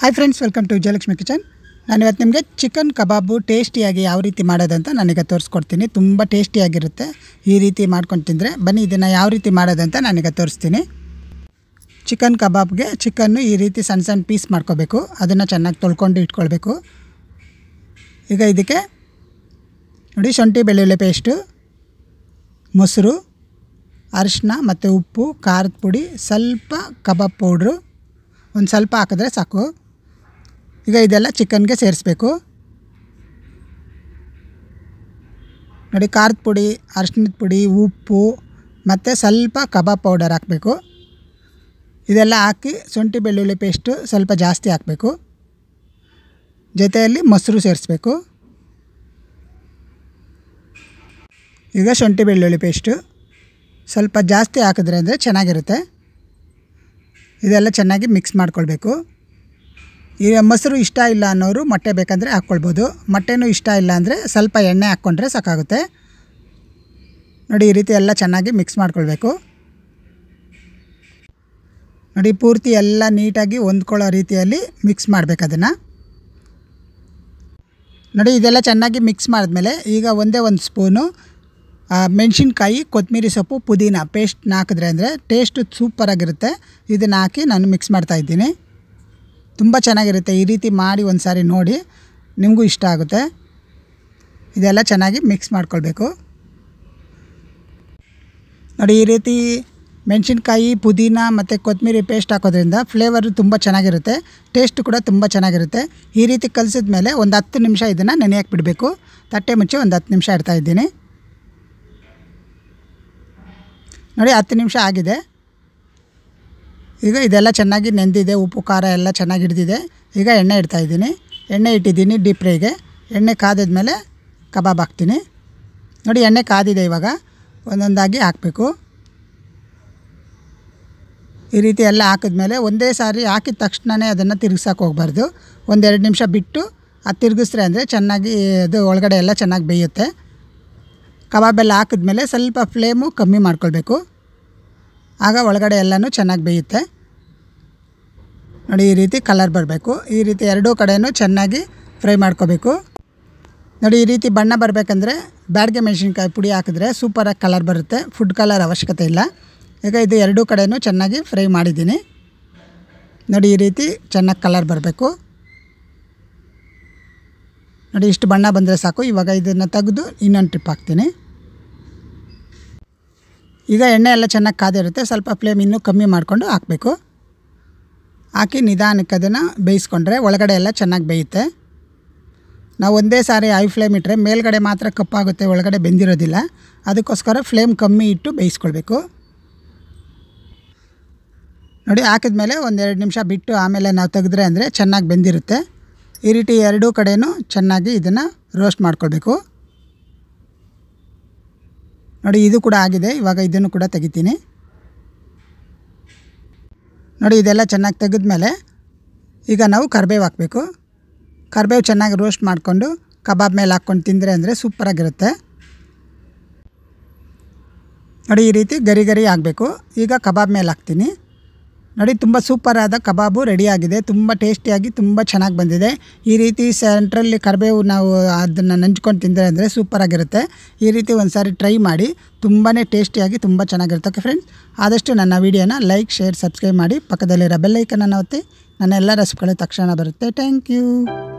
hi friends welcome to Vijayalakshmi kitchen ನಾನು ಇವತ್ತು ನಿಮಗೆ ಚಿಕನ್ ಕಬಾಬು ಟೇಸ್ಟಿಯಾಗಿ ಯಾವ ರೀತಿ ಮಾಡೋದಂತ ನನಗೆ ತೋರಿಸ್ಕೊಡ್ತೀನಿ ತುಂಬ ಟೇಸ್ಟಿಯಾಗಿರುತ್ತೆ ಈ ರೀತಿ ಮಾಡ್ಕೊಂಡು ತಿಂದರೆ ಬನ್ನಿ ಇದನ್ನು ಯಾವ ರೀತಿ ಮಾಡೋದಂತ ನಾನೀಗ ತೋರಿಸ್ತೀನಿ ಚಿಕನ್ ಕಬಾಬ್ಗೆ ಚಿಕನ್ನು ಈ ರೀತಿ ಸಣ್ಣ ಸಣ್ಣ ಪೀಸ್ ಮಾಡ್ಕೋಬೇಕು ಅದನ್ನು ಚೆನ್ನಾಗಿ ತೊಳ್ಕೊಂಡು ಇಟ್ಕೊಳ್ಬೇಕು ಈಗ ಇದಕ್ಕೆ ನೋಡಿ ಶುಂಠಿ ಬೆಳ್ಳುಳ್ಳಿ ಪೇಸ್ಟು ಮೊಸರು ಅರಿಶಿನ ಮತ್ತು ಉಪ್ಪು ಖಾರದ ಪುಡಿ ಸ್ವಲ್ಪ ಕಬಾಬ್ ಪೌಡ್ರು ಒಂದು ಸ್ವಲ್ಪ ಹಾಕಿದ್ರೆ ಸಾಕು ಈಗ ಇದೆಲ್ಲ ಚಿಕನ್ಗೆ ಸೇರಿಸ್ಬೇಕು ನೋಡಿ ಖಾರದ ಪುಡಿ ಅರ್ಶಿಣದ ಪುಡಿ ಉಪ್ಪು ಮತ್ತು ಸ್ವಲ್ಪ ಕಬಾಬ್ ಪೌಡರ್ ಹಾಕಬೇಕು ಇದೆಲ್ಲ ಹಾಕಿ ಶುಂಠಿ ಬೆಳ್ಳುಳ್ಳಿ ಪೇಸ್ಟು ಸ್ವಲ್ಪ ಜಾಸ್ತಿ ಹಾಕಬೇಕು ಜೊತೆಯಲ್ಲಿ ಮೊಸರು ಸೇರಿಸ್ಬೇಕು ಈಗ ಶುಂಠಿ ಬೆಳ್ಳುಳ್ಳಿ ಪೇಸ್ಟು ಸ್ವಲ್ಪ ಜಾಸ್ತಿ ಹಾಕಿದ್ರೆ ಅಂದರೆ ಚೆನ್ನಾಗಿರುತ್ತೆ ಇದೆಲ್ಲ ಚೆನ್ನಾಗಿ ಮಿಕ್ಸ್ ಮಾಡ್ಕೊಳ್ಬೇಕು ಈ ಮೊಸರು ಇಷ್ಟ ಇಲ್ಲ ಅನ್ನೋರು ಮೊಟ್ಟೆ ಬೇಕಂದರೆ ಹಾಕ್ಕೊಳ್ಬೋದು ಮೊಟ್ಟೆನೂ ಇಷ್ಟ ಇಲ್ಲ ಅಂದರೆ ಸ್ವಲ್ಪ ಎಣ್ಣೆ ಹಾಕ್ಕೊಂಡ್ರೆ ಸಾಕಾಗುತ್ತೆ ನೋಡಿ ಈ ರೀತಿ ಎಲ್ಲ ಚೆನ್ನಾಗಿ ಮಿಕ್ಸ್ ಮಾಡ್ಕೊಳ್ಬೇಕು ನೋಡಿ ಪೂರ್ತಿ ಎಲ್ಲ ನೀಟಾಗಿ ಹೊಂದ್ಕೊಳ್ಳೋ ರೀತಿಯಲ್ಲಿ ಮಿಕ್ಸ್ ಮಾಡಬೇಕು ಅದನ್ನು ನೋಡಿ ಇದೆಲ್ಲ ಚೆನ್ನಾಗಿ ಮಿಕ್ಸ್ ಮಾಡಿದ್ಮೇಲೆ ಈಗ ಒಂದೇ ಒಂದು ಸ್ಪೂನು ಮೆಣಸಿನ್ಕಾಯಿ ಕೊತ್ತಂಬರಿ ಸೊಪ್ಪು ಪುದೀನ ಪೇಸ್ಟ್ನ ಹಾಕಿದ್ರೆ ಅಂದರೆ ಟೇಸ್ಟು ಸೂಪರಾಗಿರುತ್ತೆ ಇದನ್ನು ಹಾಕಿ ನಾನು ಮಿಕ್ಸ್ ಮಾಡ್ತಾಯಿದ್ದೀನಿ ತುಂಬ ಚೆನ್ನಾಗಿರುತ್ತೆ ಈ ರೀತಿ ಮಾಡಿ ಒಂದು ಸಾರಿ ನೋಡಿ ನಿಮಗೂ ಇಷ್ಟ ಆಗುತ್ತೆ ಇದೆಲ್ಲ ಚೆನ್ನಾಗಿ ಮಿಕ್ಸ್ ಮಾಡ್ಕೊಳ್ಬೇಕು ನೋಡಿ ಈ ರೀತಿ ಮೆಣಸಿನ್ಕಾಯಿ ಪುದೀನ ಮತ್ತು ಕೊತ್ತಂಬರಿ ಪೇಸ್ಟ್ ಹಾಕೋದ್ರಿಂದ ಫ್ಲೇವರು ತುಂಬ ಚೆನ್ನಾಗಿರುತ್ತೆ ಟೇಸ್ಟ್ ಕೂಡ ತುಂಬ ಚೆನ್ನಾಗಿರುತ್ತೆ ಈ ರೀತಿ ಕಲಿಸಿದ ಮೇಲೆ ಒಂದು ಹತ್ತು ನಿಮಿಷ ಇದನ್ನು ನೆನೆಯಕ್ಕೆ ಬಿಡಬೇಕು ತಟ್ಟೆ ಮುಚ್ಚಿ ಒಂದು ಹತ್ತು ನಿಮಿಷ ಇಡ್ತಾಯಿದ್ದೀನಿ ನೋಡಿ ಹತ್ತು ನಿಮಿಷ ಆಗಿದೆ ಈಗ ಇದೆಲ್ಲ ಚೆನ್ನಾಗಿ ನೆಂದಿದೆ ಉಪ್ಪು ಖಾರ ಎಲ್ಲ ಚೆನ್ನಾಗಿ ಹಿಡಿದಿದೆ ಈಗ ಎಣ್ಣೆ ಇದ್ದೀನಿ ಎಣ್ಣೆ ಇಟ್ಟಿದ್ದೀನಿ ಡೀಪ್ ಫ್ರೈಗೆ ಎಣ್ಣೆ ಕಾದಿದ ಮೇಲೆ ಕಬಾಬ್ ಹಾಕ್ತೀನಿ ನೋಡಿ ಎಣ್ಣೆ ಕಾದಿದೆ ಇವಾಗ ಒಂದೊಂದಾಗಿ ಹಾಕಬೇಕು ಈ ರೀತಿ ಎಲ್ಲ ಹಾಕಿದ್ಮೇಲೆ ಒಂದೇ ಸಾರಿ ಹಾಕಿದ ತಕ್ಷಣವೇ ಅದನ್ನು ತಿರುಗ್ಸೋಕೆ ಹೋಗ್ಬಾರ್ದು ಒಂದೆರಡು ನಿಮಿಷ ಬಿಟ್ಟು ಅದು ತಿರುಗಿಸ್ರೆ ಅಂದರೆ ಚೆನ್ನಾಗಿ ಅದು ಒಳಗಡೆ ಎಲ್ಲ ಚೆನ್ನಾಗಿ ಬೇಯುತ್ತೆ ಕಬಾಬೆಲ್ಲ ಹಾಕಿದ್ಮೇಲೆ ಸ್ವಲ್ಪ ಫ್ಲೇಮು ಕಮ್ಮಿ ಮಾಡ್ಕೊಳ್ಬೇಕು ಆಗ ಒಳಗಡೆ ಎಲ್ಲನೂ ಚೆನ್ನಾಗಿ ಬೇಯುತ್ತೆ ನೋಡಿ ಈ ರೀತಿ ಕಲರ್ ಬರಬೇಕು ಈ ರೀತಿ ಎರಡೂ ಕಡೆಯೂ ಚೆನ್ನಾಗಿ ಫ್ರೈ ಮಾಡ್ಕೋಬೇಕು ನೋಡಿ ಈ ರೀತಿ ಬಣ್ಣ ಬರಬೇಕಂದ್ರೆ ಬ್ಯಾಡ್ಗೆ ಮೆಣಸಿನ್ಕಾಯಿ ಪುಡಿ ಹಾಕಿದ್ರೆ ಸೂಪರಾಗಿ ಕಲರ್ ಬರುತ್ತೆ ಫುಡ್ ಕಲರ್ ಅವಶ್ಯಕತೆ ಇಲ್ಲ ಈಗ ಇದು ಎರಡೂ ಕಡೆಯೂ ಚೆನ್ನಾಗಿ ಫ್ರೈ ಮಾಡಿದ್ದೀನಿ ನೋಡಿ ಈ ರೀತಿ ಚೆನ್ನಾಗಿ ಕಲರ್ ಬರಬೇಕು ನೋಡಿ ಇಷ್ಟು ಬಣ್ಣ ಬಂದರೆ ಸಾಕು ಇವಾಗ ಇದನ್ನು ತೆಗೆದು ಇನ್ನೊಂದು ಟ್ರಿಪ್ ಹಾಕ್ತೀನಿ ಈಗ ಎಣ್ಣೆ ಎಲ್ಲ ಚೆನ್ನಾಗಿ ಕಾದಿರುತ್ತೆ ಸ್ವಲ್ಪ ಫ್ಲೇಮ್ ಇನ್ನೂ ಕಮ್ಮಿ ಮಾಡಿಕೊಂಡು ಹಾಕಬೇಕು ಹಾಕಿ ನಿಧಾನಕ್ಕೆ ಅದನ್ನು ಬೇಯಿಸ್ಕೊಂಡ್ರೆ ಒಳಗಡೆ ಎಲ್ಲ ಚೆನ್ನಾಗಿ ಬೇಯುತ್ತೆ ನಾವು ಒಂದೇ ಸಾರಿ ಐ ಫ್ಲೇಮ್ ಇಟ್ಟರೆ ಮೇಲ್ಗಡೆ ಮಾತ್ರ ಕಪ್ಪಾಗುತ್ತೆ ಒಳಗಡೆ ಬೆಂದಿರೋದಿಲ್ಲ ಅದಕ್ಕೋಸ್ಕರ ಫ್ಲೇಮ್ ಕಮ್ಮಿ ಇಟ್ಟು ಬೇಯಿಸ್ಕೊಳ್ಬೇಕು ನೋಡಿ ಹಾಕಿದ್ಮೇಲೆ ಒಂದೆರಡು ನಿಮಿಷ ಬಿಟ್ಟು ಆಮೇಲೆ ನಾವು ತೆಗೆದ್ರೆ ಅಂದರೆ ಚೆನ್ನಾಗಿ ಬೆಂದಿರುತ್ತೆ ಈ ರೀತಿ ಎರಡೂ ಕಡೆಯೂ ಚೆನ್ನಾಗಿ ಇದನ್ನು ರೋಸ್ಟ್ ಮಾಡ್ಕೊಳ್ಬೇಕು ನೋಡಿ ಇದು ಕೂಡ ಆಗಿದೆ ಇವಾಗ ಇದನ್ನು ಕೂಡ ತೆಗಿತೀನಿ ನೋಡಿ ಇದೆಲ್ಲ ಚೆನ್ನಾಗಿ ತೆಗೆದ್ಮೇಲೆ ಈಗ ನಾವು ಕರ್ಬೇವು ಹಾಕಬೇಕು ಕರ್ಬೇವು ಚೆನ್ನಾಗಿ ರೋಸ್ಟ್ ಮಾಡಿಕೊಂಡು ಕಬಾಬ್ ಮೇಲೆ ಹಾಕ್ಕೊಂಡು ತಿಂದರೆ ಅಂದರೆ ಸೂಪರಾಗಿರುತ್ತೆ ನೋಡಿ ಈ ರೀತಿ ಗರಿ ಗರಿ ಆಗಬೇಕು ಈಗ ಕಬಾಬ್ ಮೇಲೆ ಹಾಕ್ತೀನಿ ನೋಡಿ ತುಂಬ ಸೂಪರಾದ ಕಬಾಬು ರೆಡಿಯಾಗಿದೆ ತುಂಬ ಟೇಸ್ಟಿಯಾಗಿ ತುಂಬ ಚೆನ್ನಾಗಿ ಬಂದಿದೆ ಈ ರೀತಿ ಸೆಂಟ್ರಲ್ಲಿ ಕರಿಬೇವು ನಾವು ಅದನ್ನು ನಂಚ್ಕೊಂಡು ತಿಂದರೆ ಅಂದರೆ ಸೂಪರಾಗಿರುತ್ತೆ ಈ ರೀತಿ ಒಂದು ಸಾರಿ ಟ್ರೈ ಮಾಡಿ ತುಂಬಾ ಟೇಸ್ಟಿಯಾಗಿ ತುಂಬ ಚೆನ್ನಾಗಿರುತ್ತೆ ಓಕೆ ಫ್ರೆಂಡ್ಸ್ ಆದಷ್ಟು ನನ್ನ ವೀಡಿಯೋನ ಲೈಕ್ ಶೇರ್ ಸಬ್ಸ್ಕ್ರೈಬ್ ಮಾಡಿ ಪಕ್ಕದಲ್ಲಿರೋ ಬೆಲ್ಲೈಕನ್ನು ಒತ್ತಿ ನನ್ನ ಎಲ್ಲ ರೆಸಿಪಿಗಳು ತಕ್ಷಣ ಬರುತ್ತೆ ಥ್ಯಾಂಕ್ ಯು